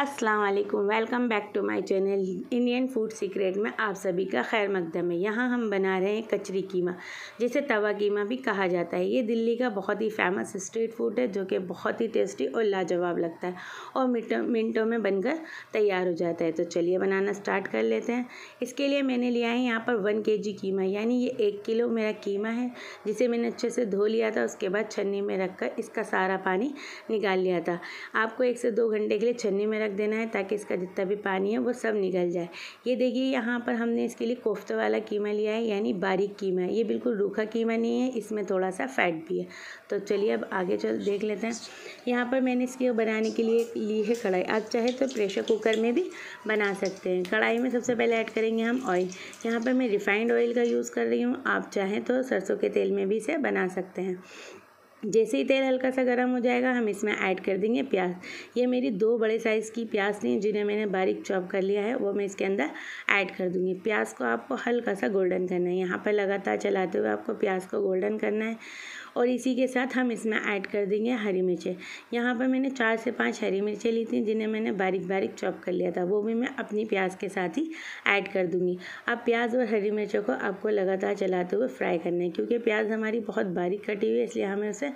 अस्सलाम वालेकुम welcome back to my channel Indian food secret में आप सभी का खैर मकदम है यहाँ हम बना रहे हैं कचरी कीमा जिसे तवा कीमा भी कहा जाता है ये दिल्ली का बहुत ही फेमस स्ट्रीट फूड है जो कि बहुत ही टेस्टी और लाजवाब लगता है और मिनटों मिनटों में बनकर तैयार हो जाता है तो चलिए बनाना स्टार्ट कर लेते हैं इसके लिए मैंने लिया है यहाँ पर वन के जी कीमा यानी ये एक किलो मेरा कीमा है जिसे मैंने अच्छे से धो लिया था उसके बाद छन्नी में रख कर इसका सारा पानी निकाल लिया था आपको एक से दो घंटे के लिए छन्नी में रख रख देना है ताकि इसका जितना भी पानी है वो सब निकल जाए ये देखिए यहाँ पर हमने इसके लिए कोफ्ते वाला कीमा लिया है यानी बारीक कीमा है ये बिल्कुल रूखा कीमा नहीं है इसमें थोड़ा सा फैट भी है तो चलिए अब आगे चल देख लेते हैं यहाँ पर मैंने इसके बनाने के लिए ली है कढ़ाई आप चाहे तो प्रेशर कुकर में भी बना सकते हैं कढ़ाई में सबसे पहले ऐड करेंगे हम ऑयल यहाँ पर मैं रिफ़ाइंड ऑयल का यूज़ कर रही हूँ आप चाहें तो सरसों के तेल में भी इसे बना सकते हैं जैसे ही तेल हल्का सा गर्म हो जाएगा हम इसमें ऐड कर देंगे प्याज ये मेरी दो बड़े साइज़ की प्याज थी जिन्हें मैंने बारीक चॉप कर लिया है वो मैं इसके अंदर ऐड कर दूँगी प्याज को आपको हल्का सा गोल्डन करना है यहाँ पर लगातार चलाते हुए आपको प्याज को गोल्डन करना है और इसी के साथ हम इसमें ऐड कर देंगे हरी मिर्चें यहाँ पर मैंने चार से पाँच हरी मिर्चें ली थी जिन्हें मैंने बारीक बारीक चॉप कर लिया था वो भी मैं अपनी प्याज के साथ ही ऐड कर दूँगी अब प्याज और हरी मिर्चों को आपको लगातार चलाते हुए फ्राई करना है क्योंकि प्याज हमारी बहुत बारीक कटी हुई है इसलिए हमें उसे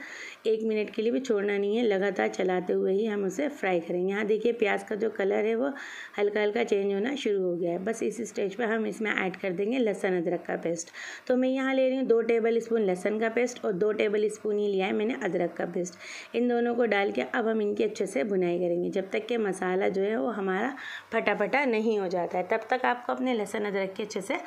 एक मिनट के लिए भी छोड़ना नहीं है लगातार चलाते हुए ही हम उसे फ्राई करेंगे यहाँ देखिए प्याज का जो कलर है वो हल्का हल्का चेंज होना शुरू हो गया है बस इस स्टेज पर हम इसमें ऐड कर देंगे लहसन अदरक का पेस्ट तो मैं यहाँ ले रही हूँ दो टेबल स्पून लहसन का पेस्ट और दो टेबल स्पून ही लिया है मैंने अदरक का पेस्ट इन दोनों को डाल के अब हम इनकी अच्छे से भुनाई करेंगे जब तक के मसाला जो है वो हमारा फटाफटा नहीं हो जाता है तब तक आपको अपने लहसुन अदरक की अच्छे से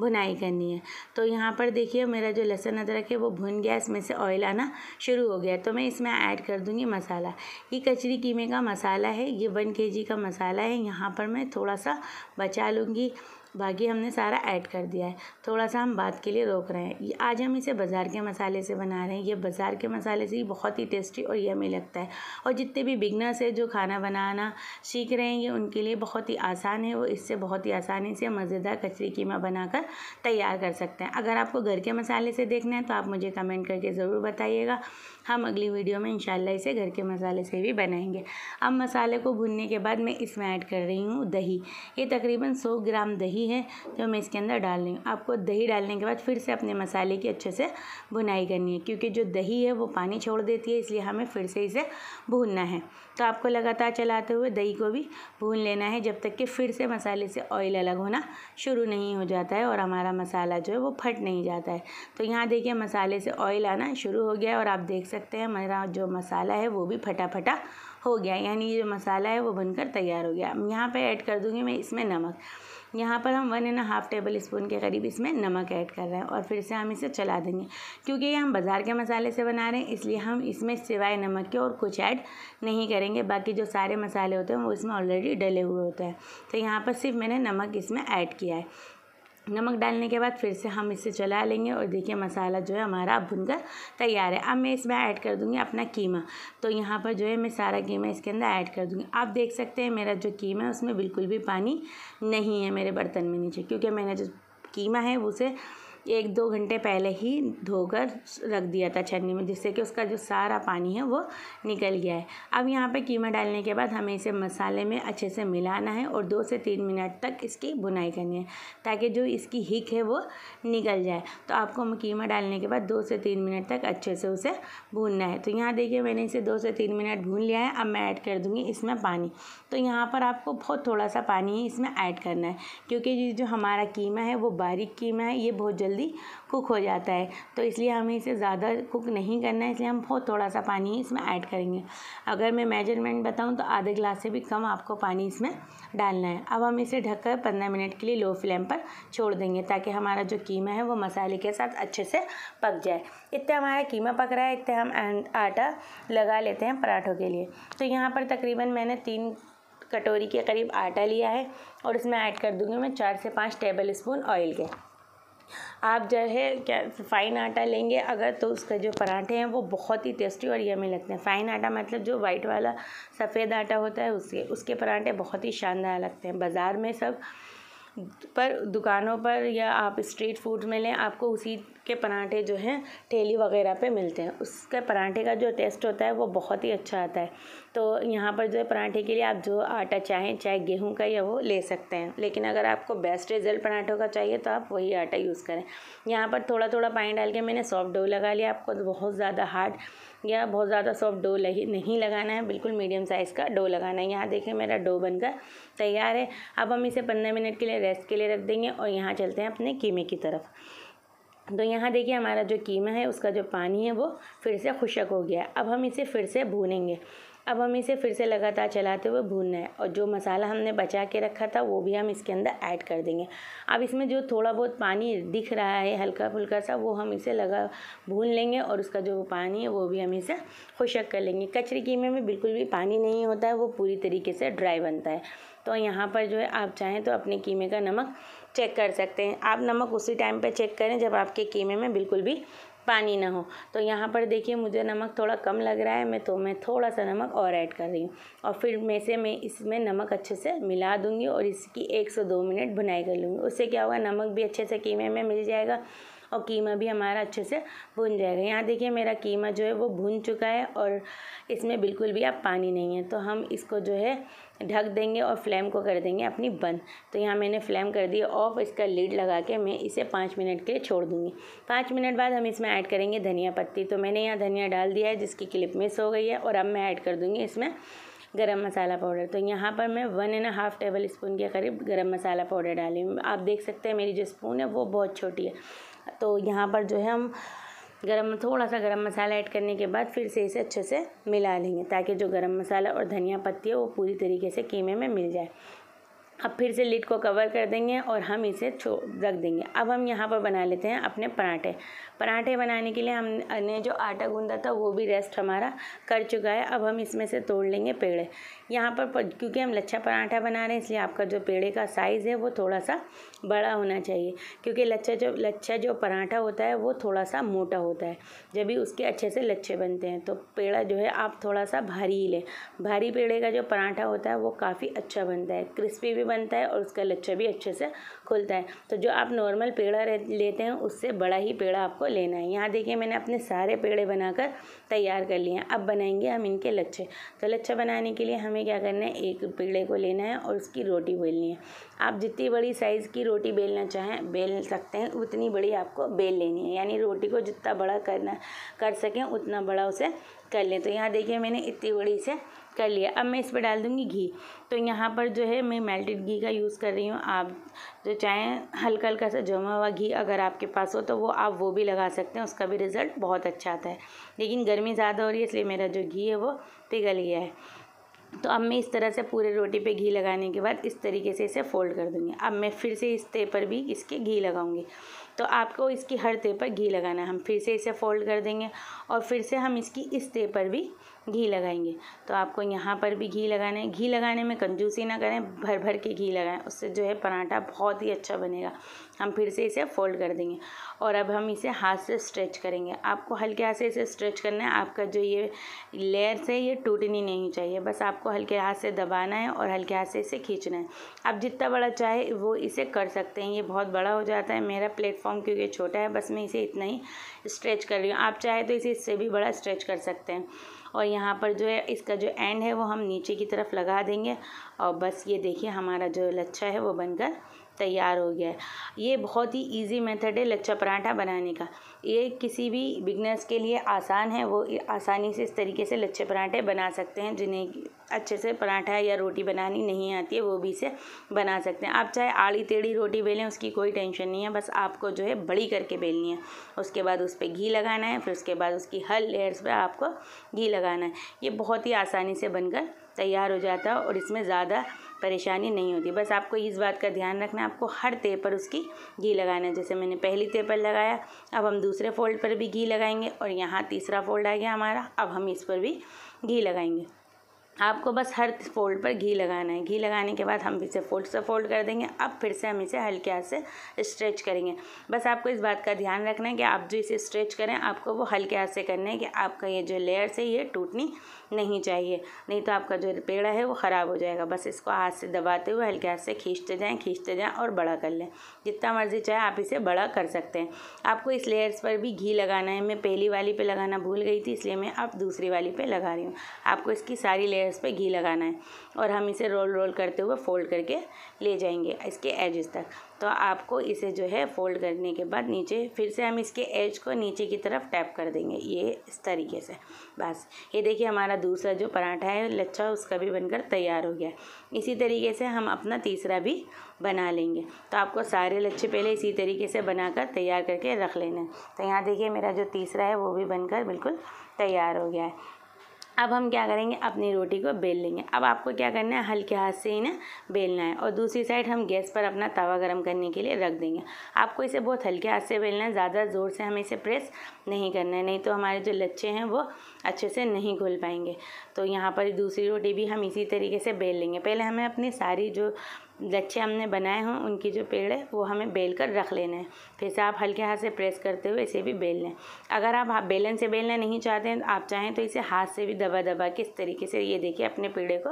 भुनाई करनी है तो यहाँ पर देखिए मेरा जो लहसुन अदरक है वो भुन गया इसमें से ऑयल आना शुरू हो गया तो मैं इसमें ऐड कर दूँगी मसाला ये कचरी कीमे का मसाला है ये वन के का मसाला है यहाँ पर मैं थोड़ा सा बचा लूँगी बाकी हमने सारा ऐड कर दिया है थोड़ा सा हम बात के लिए रोक रहे हैं आज हम इसे बाज़ार के मसाले से बना रहे हैं ये बाज़ार के मसाले से ही बहुत ही टेस्टी और यमी लगता है और जितने भी बिगनर्स है जो खाना बनाना सीख रहे हैं ये उनके लिए बहुत ही आसान है वो इससे बहुत ही आसानी से मज़ेदार कचरी कीमा बनाकर तैयार कर सकते हैं अगर आपको घर के मसाले से देखना है तो आप मुझे कमेंट करके ज़रूर बताइएगा हम अगली वीडियो में इंशाल्लाह इसे घर के मसाले से भी बनाएंगे अब मसाले को भुनने के बाद मैं इसमें ऐड कर रही हूँ दही ये तकरीबन सौ ग्राम दही रही है तो मैं इसके अंदर डाल रही हूँ आपको दही डालने के बाद फिर से अपने मसाले की अच्छे से भुनाई करनी है क्योंकि जो दही है वो पानी छोड़ देती है इसलिए हमें फिर से इसे भूनना है तो आपको लगातार चलाते हुए दही को भी भून लेना है जब तक कि फिर से मसाले से ऑयल अलग होना शुरू नहीं हो जाता है और हमारा मसाला जो है वो फट नहीं जाता है तो यहाँ देखिए मसाले से ऑयल आना शुरू हो गया और आप देख सकते हैं हमारा जो मसाला है वो भी फटा फटा हो गया यानी जो मसाला है वो बनकर तैयार हो गया यहाँ पे ऐड कर दूँगी मैं इसमें नमक यहाँ पर हम one and half tablespoon के करीब इसमें नमक ऐड कर रहे हैं और फिर से हम इसे चला देंगे क्योंकि ये हम बाज़ार के मसाले से बना रहे हैं इसलिए हम इसमें सिवाय नमक के और कुछ ऐड नहीं करेंगे बाकी जो सारे मसाले होते हैं वो इसमें ऑलरेडी डले हुए होते हैं तो यहाँ पर सिर्फ मैंने नमक इसमें ऐड किया है नमक डालने के बाद फिर से हम इसे चला लेंगे और देखिए मसाला जो है हमारा अब भुनकर तैयार है अब मैं इसमें ऐड कर दूंगी अपना कीमा तो यहाँ पर जो है मैं सारा कीमा इसके अंदर ऐड कर दूंगी आप देख सकते हैं मेरा जो कीमा है उसमें बिल्कुल भी पानी नहीं है मेरे बर्तन में नीचे क्योंकि मैंने जो कीमा है उसे एक दो घंटे पहले ही धोकर रख दिया था छन्नी में जिससे कि उसका जो सारा पानी है वो निकल गया है अब यहाँ पे कीमा डालने के बाद हमें इसे मसाले में अच्छे से मिलाना है और दो से तीन मिनट तक इसकी बुनाई करनी है ताकि जो इसकी हिक है वो निकल जाए तो आपको कीमा डालने के बाद दो से तीन मिनट तक अच्छे से उसे भूनना है तो यहाँ देखिए मैंने इसे दो से तीन मिनट भून लिया है अब मैं ऐड कर दूँगी इसमें पानी तो यहाँ पर आपको बहुत थोड़ा सा पानी इसमें ऐड करना है क्योंकि जो हमारा कीमा है वो बारीक कीमा है ये बहुत जल्दी जल्दी कुक हो जाता है तो इसलिए हमें इसे ज़्यादा कुक नहीं करना है इसलिए हम बहुत थोड़ा सा पानी ही इसमें ऐड करेंगे अगर मैं मेजरमेंट बताऊँ तो आधे गिलास से भी कम आपको पानी इसमें डालना है अब हम इसे ढककर पंद्रह मिनट के लिए लो फ्लेम पर छोड़ देंगे ताकि हमारा जो कीमा है वो मसाले के साथ अच्छे से पक जाए इतने हमारा कीमा पक रहा है इतने हम आटा लगा लेते हैं पराठों के लिए तो यहाँ पर तकरीबन मैंने तीन कटोरी के करीब आटा लिया है और इसमें ऐड कर दूंगी मैं चार से पाँच टेबल स्पून ऑयल के आप जो है क्या फ़ाइन आटा लेंगे अगर तो उसके जो पराठे हैं वो बहुत ही टेस्टी और यमी लगते हैं फ़ाइन आटा मतलब जो वाइट वाला सफ़ेद आटा होता है उसके उसके पराठे बहुत ही शानदार लगते हैं बाज़ार में सब पर दुकानों पर या आप स्ट्रीट फूड में लें आपको उसी के पराठे जो हैं ठेली वगैरह पे मिलते हैं उसके पराठे का जो टेस्ट होता है वो बहुत ही अच्छा आता है तो यहाँ पर जो है पराठे के लिए आप जो आटा चाहें चाहे गेहूँ का या वो ले सकते हैं लेकिन अगर आपको बेस्ट रिजल्ट पराठों का चाहिए तो आप वही आटा यूज़ करें यहाँ पर थोड़ा थोड़ा पानी डाल के मैंने सॉफ्ट डो लगा लिया आपको तो बहुत ज़्यादा हार्ड या बहुत ज़्यादा सॉफ्ट डो नहीं लगाना है बिल्कुल मीडियम साइज़ का डो लगाना है यहाँ देखें मेरा डो बनकर तैयार है अब हम इसे पंद्रह मिनट के लिए रेस्ट के लिए रख देंगे और यहाँ चलते हैं अपने कीमे की तरफ तो यहाँ देखिए हमारा जो कीमा है उसका जो पानी है वो फिर से खुशक हो गया है अब हम इसे फिर से भूनेंगे अब हम इसे फिर से लगातार चलाते हुए भूनना है और जो मसाला हमने बचा के रखा था वो भी हम इसके अंदर ऐड कर देंगे अब इसमें जो थोड़ा बहुत पानी दिख रहा है हल्का फुल्का सा वो हम इसे लगा भून लेंगे और उसका जो पानी है वो भी हम इसे खुशक कर लेंगे कचरे कीमे में बिल्कुल भी पानी नहीं होता है वो पूरी तरीके से ड्राई बनता है तो यहाँ पर जो है आप चाहें तो अपने कीमे का नमक चेक कर सकते हैं आप नमक उसी टाइम पे चेक करें जब आपके कीमे में बिल्कुल भी पानी ना हो तो यहाँ पर देखिए मुझे नमक थोड़ा कम लग रहा है मैं तो मैं थोड़ा सा नमक और ऐड कर रही हूँ और फिर में से मैं इसमें नमक अच्छे से मिला दूँगी और इसकी एक से दो मिनट भुनाई कर लूँगी उससे क्या होगा नमक भी अच्छे से कीमे में मिल जाएगा और कीमा भी हमारा अच्छे से भुन जाएगा यहाँ देखिए मेरा कीमा जो है वो भुन चुका है और इसमें बिल्कुल भी अब पानी नहीं है तो हम इसको जो है ढक देंगे और फ्लेम को कर देंगे अपनी बंद तो यहाँ मैंने फ्लेम कर दी ऑफ इसका लीड लगा के मैं इसे पाँच मिनट के लिए छोड़ दूँगी पाँच मिनट बाद हम इसमें ऐड करेंगे धनिया पत्ती तो मैंने यहाँ धनिया डाल दिया है जिसकी क्लिप मिस हो गई है और अब मैं ऐड कर दूँगी इसमें गरम मसाला पाउडर तो यहाँ पर मैं one and half tablespoon के करीब गरम मसाला पाउडर डाली आप देख सकते हैं मेरी जो स्पून है वो बहुत छोटी है तो यहाँ पर जो है हम गरम थोड़ा सा गरम मसाला ऐड करने के बाद फिर से इसे अच्छे से मिला लेंगे ताकि जो गरम मसाला और धनिया पत्ती है वो पूरी तरीके से कीमे में मिल जाए अब फिर से लिड को कवर कर देंगे और हम इसे छो रख देंगे अब हम यहाँ पर बना लेते हैं अपने पराठे पराठे बनाने के लिए हमने जो आटा गूंदा था वो भी रेस्ट हमारा कर चुका है अब हम इसमें से तोड़ लेंगे पेड़े यहाँ पर क्योंकि हम लच्छा पराठा बना रहे हैं इसलिए आपका जो पेड़े का साइज़ है वो थोड़ा सा बड़ा होना चाहिए क्योंकि लच्छा जो लच्छा जो पराठा होता है वो थोड़ा सा मोटा होता है जब भी उसके अच्छे से लच्छे बनते हैं तो पेड़ा जो है आप थोड़ा सा भारी ही लें भारी पेड़े का जो पराठा होता है वो काफ़ी अच्छा बनता है क्रिस्पी भी बनता है और उसका लच्छा भी अच्छे से खुलता है तो जो आप नॉर्मल पेड़ा लेते हैं उससे बड़ा ही पेड़ा आपको लेना है यहाँ देखिए मैंने अपने सारे पेड़े बनाकर तैयार कर लिए हैं अब बनाएंगे हम इनके लच्छे तो लच्छा बनाने के लिए हमें क्या करना है एक पेड़े को लेना है और उसकी रोटी बेलनी है आप जितनी बड़ी साइज़ की रोटी बेलना चाहें बेल सकते हैं उतनी बड़ी आपको बेल लेनी है यानी रोटी को जितना बड़ा करना कर सकें उतना बड़ा उसे कर लें तो यहाँ देखिए मैंने इतनी बड़ी से कर लिया अब मैं इस पर डाल दूँगी घी तो यहाँ पर जो है मैं मेल्टेड घी का यूज़ कर रही हूँ आप जो चाहें हल्का हल्का सा जमा हुआ घी अगर आपके पास हो तो वो आप वो भी लगा सकते हैं उसका भी रिज़ल्ट बहुत अच्छा आता है लेकिन गर्मी ज़्यादा हो रही है इसलिए मेरा जो घी है वो पिघल गया है तो अब मैं इस तरह से पूरे रोटी पे घी लगाने के बाद इस तरीके से इसे फोल्ड कर दूँगी अब मैं फिर से इस ते पर भी इसके घी लगाऊंगी तो आपको इसकी हर ते पर घी लगाना है हम फिर से इसे फोल्ड कर देंगे और फिर से हम इसकी इस ते पर भी घी लगाएंगे तो आपको यहाँ पर भी घी लगाना है घी लगाने में कंजूसी ना करें भर भर के घी लगाएं उससे जो है पराठा बहुत ही अच्छा बनेगा हम फिर से इसे फोल्ड कर देंगे और अब हम इसे हाथ से स्ट्रेच करेंगे आपको हल्के हाथ से इसे स्ट्रेच करना है आपका जो ये लेयर्स है ये टूटनी नहीं चाहिए बस आपको हल्के हाथ से दबाना है और हल्के हाथ से इसे खींचना है आप जितना बड़ा चाहे वो इसे कर सकते हैं ये बहुत बड़ा हो जाता है मेरा प्लेटफॉर्म क्योंकि छोटा है बस मैं इसे इतना ही स्ट्रेच कर रही हूँ आप चाहे तो इसे इससे भी बड़ा स्ट्रेच कर सकते हैं और यहाँ पर जो है इसका जो एंड है वो हम नीचे की तरफ लगा देंगे और बस ये देखिए हमारा जो लच्छा है वो बनकर तैयार हो गया है ये बहुत ही इजी मेथड है लच्छा पराठा बनाने का ये किसी भी बिगनर्स के लिए आसान है वो आसानी से इस तरीके से लच्छे पराठे बना सकते हैं जिन्हें अच्छे से पराठा या रोटी बनानी नहीं आती है वो भी इसे बना सकते हैं आप चाहे आड़ी टेढ़ी रोटी बेलें उसकी कोई टेंशन नहीं है बस आपको जो है बड़ी करके बेलनी है उसके बाद उस पर घी लगाना है फिर उसके बाद उसकी हर लेयर्स पर आपको घी लगाना है ये बहुत ही आसानी से बनकर तैयार हो जाता है और इसमें ज़्यादा परेशानी नहीं होती बस आपको इस बात का ध्यान रखना है आपको हर तय पर उसकी घी लगाना है जैसे मैंने पहली तय पर लगाया अब हम दूसरे फोल्ड पर भी घी लगाएंगे और यहाँ तीसरा फोल्ड आ गया हमारा अब हम इस पर भी घी लगाएंगे आपको बस हर फोल्ड पर घी लगाना है घी लगाने के बाद हम इसे फोल्ड से फोल्ड कर देंगे अब फिर से हम इसे हल्के हाथ से स्ट्रेच करेंगे बस आपको इस बात का ध्यान रखना है कि आप जो इसे स्ट्रेच करें आपको वो हल्के हाथ से करना है कि आपका ये जो लेयर्स है ये टूटनी नहीं चाहिए नहीं तो आपका जो पेड़ा है वो ख़राब हो जाएगा बस इसको हाथ से दबाते हुए हल्के हाथ से खींचते जाएँ खींचते जाएँ और बड़ा कर लें जितना मर्ज़ी चाहे आप इसे बड़ा कर सकते हैं आपको इस लेयर्स पर भी घी लगाना है मैं पहली वाली पे लगाना भूल गई थी इसलिए मैं अब दूसरी वाली पे लगा रही हूँ आपको इसकी सारी लेयर्स पर घी लगाना है और हम इसे रोल रोल करते हुए फ़ोल्ड करके ले जाएंगे इसके एजेस तक तो आपको इसे जो है फ़ोल्ड करने के बाद नीचे फिर से हम इसके एज को नीचे की तरफ टैप कर देंगे ये इस तरीके से बस ये देखिए हमारा हमारा दूसरा जो पराठा है लच्छा उसका भी बनकर तैयार हो गया इसी तरीके से हम अपना तीसरा भी बना लेंगे तो आपको सारे लच्छे पहले इसी तरीके से बनाकर तैयार करके रख लेना है तो यहाँ देखिए मेरा जो तीसरा है वो भी बनकर बिल्कुल तैयार हो गया है अब हम क्या करेंगे अपनी रोटी को बेल लेंगे अब आपको क्या करना है हल्के हाथ से इन्हें बेलना है और दूसरी साइड हम गैस पर अपना तवा गर्म करने के लिए रख देंगे आपको इसे बहुत हल्के हाथ से बेलना है ज़्यादा ज़ोर से हमें इसे प्रेस नहीं करना है नहीं तो हमारे जो लच्छे हैं वो अच्छे से नहीं घुल पाएंगे तो यहाँ पर दूसरी रोटी भी हम इसी तरीके से बेल लेंगे पहले हमें अपनी सारी जो लच्छे हमने बनाए हों उनकी जो पेड़ है वो हमें बेल कर रख लेना है फिर से आप हल्के हाथ से प्रेस करते हुए इसे भी बेल लें अगर आप बेलन से बेलना नहीं चाहते हैं तो आप चाहें तो इसे हाथ से भी दबा दबा के इस तरीके से ये देखिए अपने पेड़े को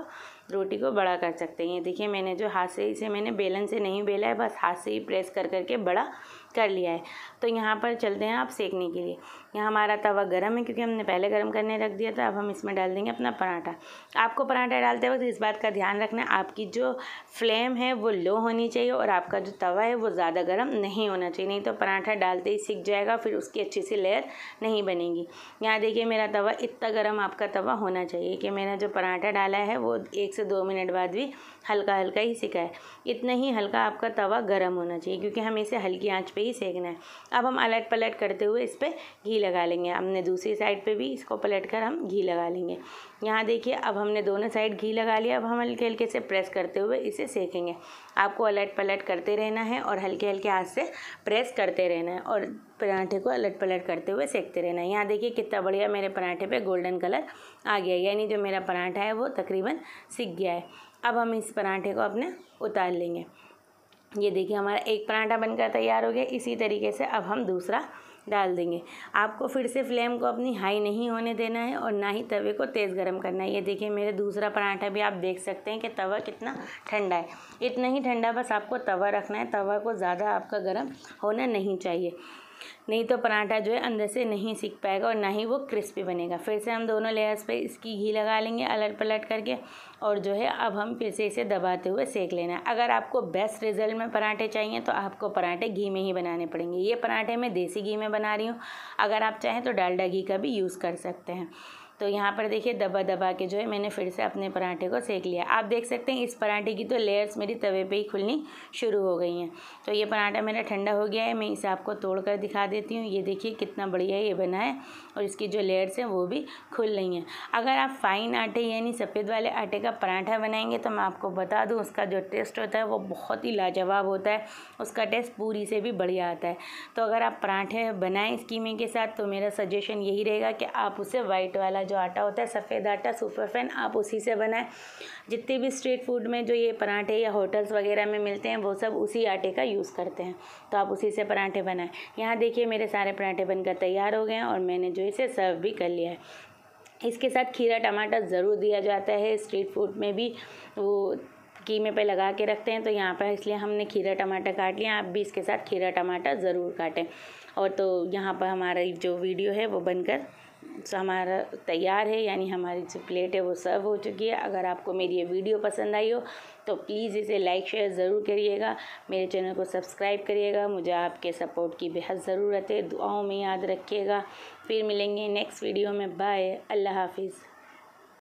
रोटी को बड़ा कर सकते हैं ये देखिए मैंने जो हाथ से इसे मैंने बेलन से नहीं बेला है बस हाथ से ही प्रेस कर करके बड़ा कर लिया है तो यहाँ पर चलते हैं आप सेकने के लिए यहाँ हमारा तवा गर्म है क्योंकि हमने पहले गर्म करने रख दिया था अब हम इसमें डाल देंगे अपना पराठा आपको पराठा डालते वक्त इस बात का ध्यान रखना है आपकी जो फ्लेम है वो लो होनी चाहिए और आपका जो तवा है वो ज़्यादा गर्म नहीं होना चाहिए नहीं तो पराठा डालते ही सीख जाएगा फिर उसकी अच्छी सी लेयर नहीं बनेगी यहाँ देखिए मेरा तवा इतना गर्म आपका तवा होना चाहिए कि मैंने जो पराठा डाला है वो एक से दो मिनट बाद भी हल्का हल्का ही सिका है इतना ही हल्का आपका तवा गर्म होना चाहिए क्योंकि हम इसे हल्की आँच पर ही सेकना है अब हम अलट पलट करते हुए इस पर घी लगा लेंगे हमने दूसरी साइड पे भी इसको पलट कर हम घी लगा लेंगे यहाँ देखिए अब हमने दोनों साइड घी लगा लिया अब हम हल्के हल्के से प्रेस करते हुए इसे सेकेंगे आपको अलट पलट करते रहना है और हल्के हल्के हाथ से प्रेस करते रहना है और पराठे को अलट पलट करते हुए सेकते रहना है यहाँ देखिए कितना बढ़िया मेरे पराठे पे गोल्डन कलर आ गया यानी जो मेरा पराठा है वो तकरीबन सीख गया है अब हम इस पराठे को अपने उतार लेंगे ये देखिए हमारा एक पराठा बनकर तैयार हो गया इसी तरीके से अब हम दूसरा डाल देंगे आपको फिर से फ्लेम को अपनी हाई नहीं होने देना है और ना ही तवे को तेज़ गर्म करना है ये देखिए मेरे दूसरा पराठा भी आप देख सकते हैं कि तवा कितना ठंडा है इतना ही ठंडा बस आपको तवा रखना है तवा को ज़्यादा आपका गर्म होना नहीं चाहिए नहीं तो पराठा जो है अंदर से नहीं सीख पाएगा और ना ही वो क्रिस्पी बनेगा फिर से हम दोनों लेयर्स पे इसकी घी लगा लेंगे अलट पलट करके और जो है अब हम फिर से इसे दबाते हुए सेक लेना है अगर आपको बेस्ट रिजल्ट में पराठे चाहिए तो आपको पराठे घी में ही बनाने पड़ेंगे ये पराठे मैं देसी घी में बना रही हूँ अगर आप चाहें तो डालडा घी का भी यूज़ कर सकते हैं तो यहाँ पर देखिए दबा दबा के जो है मैंने फिर से अपने पराठे को सेक लिया आप देख सकते हैं इस पराठे की तो लेयर्स मेरी तवे पे ही खुलनी शुरू हो गई हैं तो ये पराठा मेरा ठंडा हो गया है मैं इसे आपको तोड़ कर दिखा देती हूँ ये देखिए कितना बढ़िया ये बना है और इसकी जो लेयर्स हैं वो भी खुल रही हैं अगर आप फाइन आटे यानी सफ़ेद वाले आटे का पराठा बनाएंगे तो मैं आपको बता दूँ उसका जो टेस्ट होता है वो बहुत ही लाजवाब होता है उसका टेस्ट पूरी से भी बढ़िया आता है तो अगर आप पराठे बनाएं स्कीमे के साथ तो मेरा सजेशन यही रहेगा कि आप उसे वाइट वाला जो जो आटा होता है सफ़ेद आटा फैन आप उसी से बनाएं जितने भी स्ट्रीट फूड में जो ये पराठे या होटल्स वगैरह में मिलते हैं वो सब उसी आटे का यूज़ करते हैं तो आप उसी से पराठे बनाएं यहाँ देखिए मेरे सारे पराठे बनकर तैयार हो गए हैं और मैंने जो इसे सर्व भी कर लिया है इसके साथ खीरा टमाटर ज़रूर दिया जाता है स्ट्रीट फूड में भी वो कीमे पे लगा के रखते हैं तो यहाँ पर इसलिए हमने खीरा टमाटर काट लिया आप भी इसके साथ खीरा टमाटर ज़रूर काटें और तो यहाँ पर हमारी जो वीडियो है वो बनकर हमारा तैयार है यानी हमारी जो प्लेट है वो सर्व हो चुकी है अगर आपको मेरी ये वीडियो पसंद आई हो तो प्लीज़ इसे लाइक शेयर ज़रूर करिएगा मेरे चैनल को सब्सक्राइब करिएगा मुझे आपके सपोर्ट की बेहद ज़रूरत है दुआओं में याद रखिएगा फिर मिलेंगे नेक्स्ट वीडियो में बाय अल्लाह हाफिज़